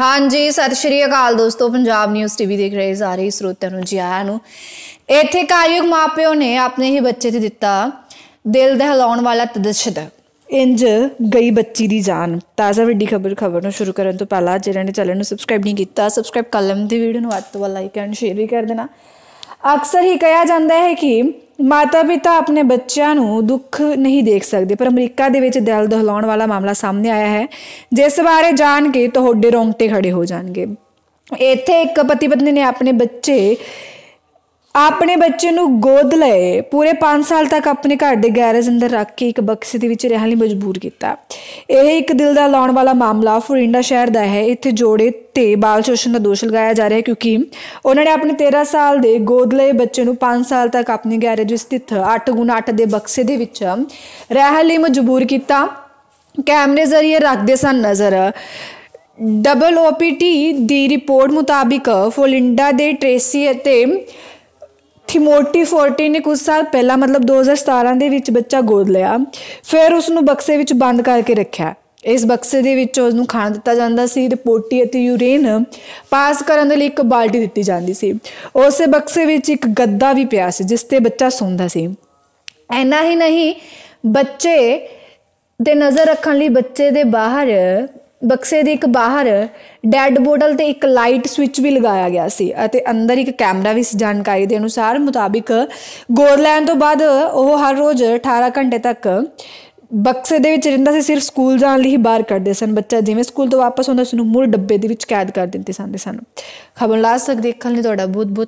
ਹਾਂਜੀ ਸਤਿ ਸ਼੍ਰੀ ਅਕਾਲ ਦੋਸਤੋ ਪੰਜਾਬ ਨਿਊਜ਼ ਟੀਵੀ ਦੇਖ ਰਹੇ ਸਾਰੇ ਸਰੋਤਿਆਂ ਨੂੰ ਜੀ ਆਇਆਂ ਨੂੰ ਇੱਥੇ ਕਾਰਯੋਗ ਮਾਪਿਓ ਨੇ ਆਪਣੇ ਹੀ ਬੱਚੇ ਤੇ ਦਿੱਤਾ ਦਿਲ ਦਹਿਲਾਉਣ ਵਾਲਾ ਤਦਸ਼ਦ ਇੰਜ ਗਈ ਬੱਚੀ ਦੀ ਜਾਨ ਤਾਜ਼ਾ ਵੱਡੀ ਖਬਰ ਖਬਰ ਨੂੰ ਸ਼ੁਰੂ ਕਰਨ ਤੋਂ ਪਹਿਲਾਂ ਜਿਨ੍ਹਾਂ ਨੇ ਚੈਨਲ ਨੂੰ ਸਬਸਕ੍ਰਾਈਬ ਨਹੀਂ ਕੀਤਾ ਸਬਸਕ੍ਰਾਈਬ ਕਰ ਲੈਣ ਦੀ ਵੀਡੀਓ ਨੂੰ ਅੱਤ ਤੋਂ ਲਾਈਕ ਐਂਡ ਸ਼ੇਅਰ ਵੀ ਕਰ ਦੇਣਾ ਅਕਸਰ ਹੀ ਕਿਹਾ ਜਾਂਦਾ ਹੈ ਕਿ ਮਾਤਾ-ਪਿਤਾ ਆਪਣੇ ਬੱਚਿਆਂ ਨੂੰ ਦੁੱਖ ਨਹੀਂ ਦੇਖ ਸਕਦੇ ਪਰ ਅਮਰੀਕਾ ਦੇ ਵਿੱਚ ਦਿਲ ਦਹਿਲਾਉਣ ਵਾਲਾ ਮਾਮਲਾ ਸਾਹਮਣੇ ਆਇਆ ਹੈ ਜਿਸ ਬਾਰੇ ਜਾਣ ਕੇ ਤੁਹਾਡੇ ਰੋਂਗਟੇ ਖੜੇ ਹੋ ਜਾਣਗੇ ਇੱਥੇ ਇੱਕ ਪਤੀ ਪਤਨੀ ਨੇ ਆਪਣੇ ਬੱਚੇ ਆਪਣੇ ਬੱਚੇ ਨੂੰ ਗੋਦ ਲਏ ਪੂਰੇ 5 ਸਾਲ ਤੱਕ ਆਪਣੇ ਘਰ ਦੇ ਗੈਰੇਜ ਅੰਦਰ ਰੱਖ ਕੇ ਇੱਕ ਬਕਸੇ ਦੇ ਵਿੱਚ ਰਹਿਣ ਲਈ ਮਜਬੂਰ ਕੀਤਾ ਇਹ ਇੱਕ ਦਿਲ ਦਾ ਲਾਉਣ ਵਾਲਾ ਮਾਮਲਾ ਫੁਰਿੰਡਾ ਸ਼ਹਿਰ ਦਾ ਹੈ ਇੱਥੇ ਜੋੜੇ ਤੇ ਬਾਲ ਸ਼ੋਸ਼ਣ ਦਾ ਦੋਸ਼ ਲਗਾਇਆ ਜਾ ਰਿਹਾ ਹੈ ਕਿਉਂਕਿ ਉਹਨਾਂ ਨੇ ਆਪਣੇ 13 ਸਾਲ ਦੇ ਗੋਦ ਲਏ ਬੱਚੇ ਨੂੰ 5 ਸਾਲ ਤੱਕ ਆਪਣੇ ਗੈਰੇਜ ਸਥਿਤ 8x8 ਦੇ ਬਕਸੇ ਦੇ ਵਿੱਚ ਰਹਿਣ ਲਈ ਮਜਬੂਰ ਕੀਤਾ ਕੈਮਰੇ ਜ਼ਰੀਏ ਰੱਖਦੇ ਸਨ ਨਜ਼ਰ ਡਬਲ ਓਪੀਟੀ ਦੀ ਰਿਪੋਰਟ ਮੁਤਾਬਿਕ ਫੋਲਿੰਡਾ ਦੇ ਟ੍ਰੇਸੀ ਅਤੇ ਥਿਮੋਟੀ 14 ਨੇ ਕੁਝ ਸਾਲ ਪਹਿਲਾਂ ਮਤਲਬ 2017 ਦੇ ਵਿੱਚ ਬੱਚਾ ਗੋਦ ਲਿਆ ਫਿਰ ਉਸ ਨੂੰ ਬਕਸੇ ਵਿੱਚ ਬੰਦ ਕਰਕੇ ਰੱਖਿਆ ਇਸ ਬਕਸੇ ਦੇ ਵਿੱਚ ਉਸ ਨੂੰ ਖਾਣ ਦਿੱਤਾ ਜਾਂਦਾ ਸੀ ਤੇ ਪੋਟੀ ਅਤੇ ਯੂਰੀਨ ਪਾਸ ਕਰਨ ਦੇ ਲਈ ਇੱਕ ਬਾਲਟੀ ਦਿੱਤੀ ਜਾਂਦੀ ਸੀ ਉਸੇ ਬਕਸੇ ਵਿੱਚ ਇੱਕ ਗੱਦਾ ਵੀ ਪਿਆ ਸੀ ਜਿਸ ਤੇ ਬੱਚਾ ਸੌਂਦਾ ਸੀ ਐਨਾ ਹੀ ਨਹੀਂ ਬੱਚੇ ਦੇ ਨਜ਼ਰ ਰੱਖਣ ਲਈ ਬੱਚੇ ਦੇ ਬਾਹਰ ਬਕਸੇ ਦੇ ਇੱਕ ਬਾਹਰ ਡੈੱਡ ਬੋਟਲ ਤੇ ਇੱਕ ਲਾਈਟ ਸਵਿਚ ਵੀ ਲਗਾਇਆ ਗਿਆ ਸੀ ਅਤੇ ਅੰਦਰ ਇੱਕ ਕੈਮਰਾ ਵੀ ਸੀ ਜਾਣਕਾਰੀ ਦੇ ਅਨੁਸਾਰ ਮੁਤਾਬਿਕ ਗੋਰ ਲੈਣ ਤੋਂ ਬਾਅਦ ਉਹ ਹਰ ਰੋਜ਼ 18 ਘੰਟੇ ਤੱਕ ਬਕਸੇ ਦੇ ਵਿੱਚ ਰਹਿੰਦਾ ਸੀ ਸਿਰਫ ਸਕੂਲ ਜਾਣ ਲਈ ਹੀ ਬਾਹਰ ਕੱਢਦੇ ਸਨ ਬੱਚਾ ਜਿਵੇਂ ਸਕੂਲ ਤੋਂ ਵਾਪਸ ਆਉਂਦਾ ਉਸ ਨੂੰ ਮੁੜ ਡੱਬੇ ਦੇ ਵਿੱਚ ਕੈਦ ਕਰ ਦਿੰਦੇ ਸਨ ਦੇ ਸਨ ਖਬਰ ਲਾਸਕ ਦੇਖਣ ਲਈ ਤੁਹਾਡਾ ਬਹੁਤ ਬਹੁਤ